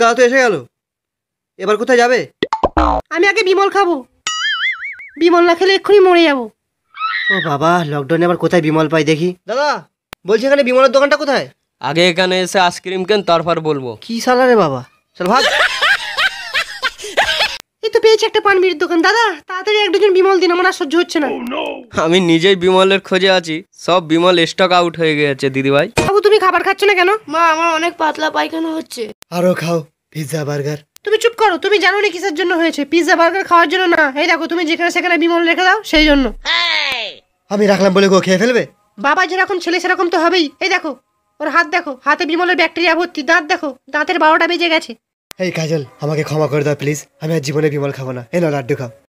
কাল তো এসে গেল এবার কোথায় যাবে আমি আগে বিমল খাবো বিমল না খেলে এক্ষুনি মরে যাবো ও বাবা লকডাউনে আবার কোথায় বিমল পাই দেখি দাদা বলছি এখানে বিমলের দোকানটা কোথায় আগে এখানে এসে আইসক্রিম কেন তারপর বলবো কি সালারে বাবা চল ভাগ তো পেয়েছি একটা পানবিড়ির দোকান দাদা তাড়াতাড়ি এক দুজন বিমল দিন আমার আর সহ্য হচ্ছে না oh, আমি নিজেই বিমলের খোঁজে আছি সব বিমল স্টক আউট হয়ে গেছে দিদিভাই বাবু তুমি খাবার খাচ্ছ না কেন মা আমার অনেক পাতলা পায়খানা হচ্ছে আরো খাও পিৎজা বার্গার তুমি চুপ করো তুমি জানো না কিসের জন্য হয়েছে পিৎজা বার্গার খাওয়ার জন্য না এই দেখো তুমি যেখানে সেখানে বিমল রেখে দাও সেই জন্য আমি রাখলাম বলে গো খেয়ে ফেলবে বাবা যেরকম ছেলে সেরকম তো হবেই এই দেখো ওর হাত দেখো হাতে বিমলের ব্যাকটেরিয়া ভর্তি দাঁত দেখো দাঁতের বারোটা বেজে গেছে এই কাজল আমাকে ক্ষমা করে দাও প্লিজ আমি আর জীবনে বিমল খাবো না এ না লাড্ডু খাও